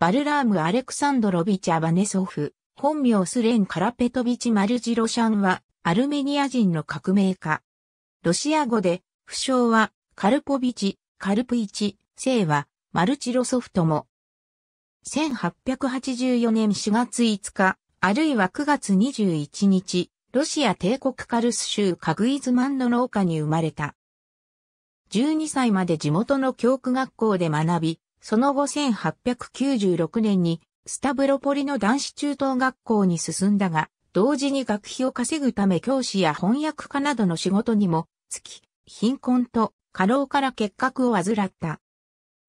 バルラーム・アレクサンドロビチ・アバネソフ、本名スレン・カラペトビチ・マルジロシャンは、アルメニア人の革命家。ロシア語で、不詳は、カルポビチ、カルプイチ、姓は、マルチロソフトも。1884年4月5日、あるいは9月21日、ロシア帝国カルス州カグイズマンの農家に生まれた。12歳まで地元の教区学校で学び、その後1896年にスタブロポリの男子中等学校に進んだが、同時に学費を稼ぐため教師や翻訳家などの仕事にも、つき、貧困と過労から結核を患った。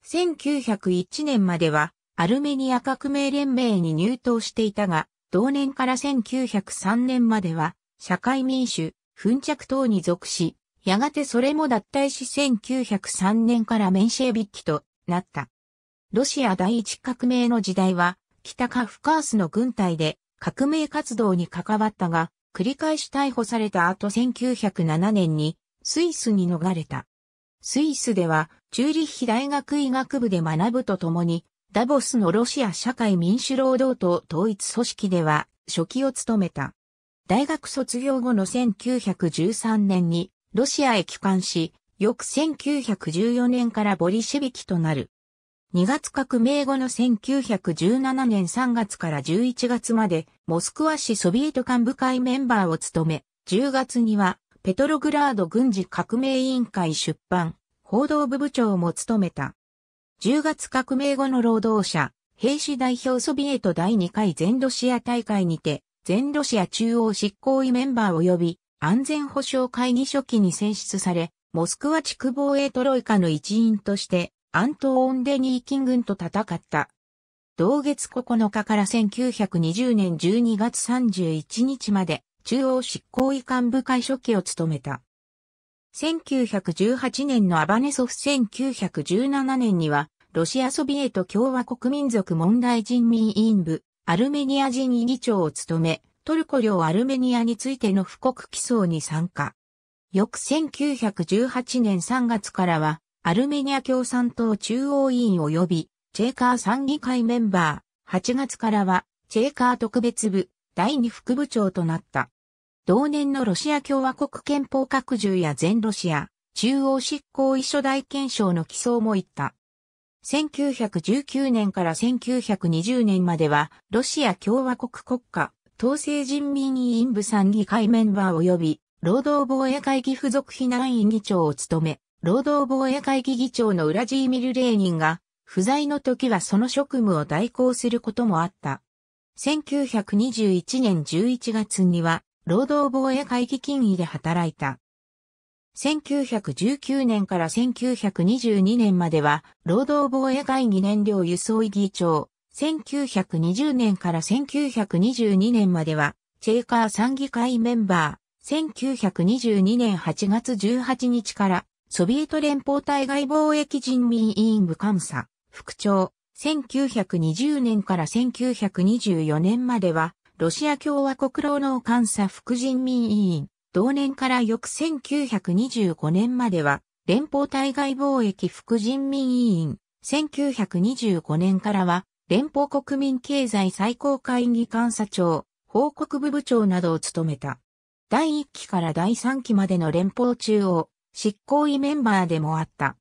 1901年までは、アルメニア革命連盟に入党していたが、同年から1903年までは、社会民主、紛着等に属し、やがてそれも脱退し1903年からメンシェビッキとなった。ロシア第一革命の時代は、北カフカースの軍隊で革命活動に関わったが、繰り返し逮捕された後1907年にスイスに逃れた。スイスでは、チューリッヒ大学医学部で学ぶとともに、ダボスのロシア社会民主労働党統一組織では、初期を務めた。大学卒業後の1913年に、ロシアへ帰還し、翌1914年からボリシェビキとなる。2月革命後の1917年3月から11月まで、モスクワ市ソビエト幹部会メンバーを務め、10月には、ペトログラード軍事革命委員会出版、報道部部長も務めた。10月革命後の労働者、兵士代表ソビエト第2回全ロシア大会にて、全ロシア中央執行委メンバー及び安全保障会議書記に選出され、モスクワ地区防衛トロイカの一員としてアントーン・デニーキンンと戦った。同月9日から1920年12月31日まで中央執行委幹部会書記を務めた。1918年のアバネソフ1917年にはロシアソビエト共和国民族問題人民委員部アルメニア人委議長を務めトルコ領アルメニアについての布告起草に参加。翌1918年3月からはアルメニア共産党中央委員及び、チェーカー参議会メンバー、8月からは、チェーカー特別部、第2副部長となった。同年のロシア共和国憲法拡充や全ロシア、中央執行遺書大憲章の起草も行った。1919年から1920年までは、ロシア共和国国家、統制人民委員部参議会メンバー及び、労働防衛会議付属避難委員議長を務め、労働防衛会議議長のウラジーミル・レーニンが、不在の時はその職務を代行することもあった。1921年11月には、労働防衛会議金委で働いた。1919年から1922年までは、労働防衛会議燃料輸送委議長。1920年から1922年までは、チェーカー参議会メンバー。1922年8月18日からソビエト連邦対外貿易人民委員部監査、副長、1920年から1924年までは、ロシア共和国労農監査副人民委員、同年から翌1925年までは、連邦対外貿易副人民委員、1925年からは、連邦国民経済最高会議監査長、報告部部長などを務めた。第1期から第3期までの連邦中央、執行委メンバーでもあった。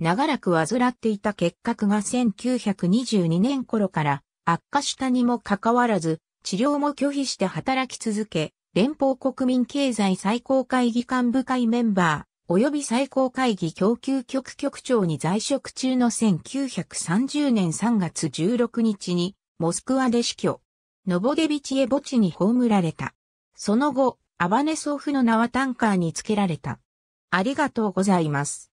長らく患っていた結核が1922年頃から悪化したにもかかわらず、治療も拒否して働き続け、連邦国民経済最高会議幹部会メンバー、及び最高会議供給局局長に在職中の1930年3月16日に、モスクワで死去。ノボデビチエ墓地に葬られた。その後、アバネソフの名はタンカーにつけられた。ありがとうございます。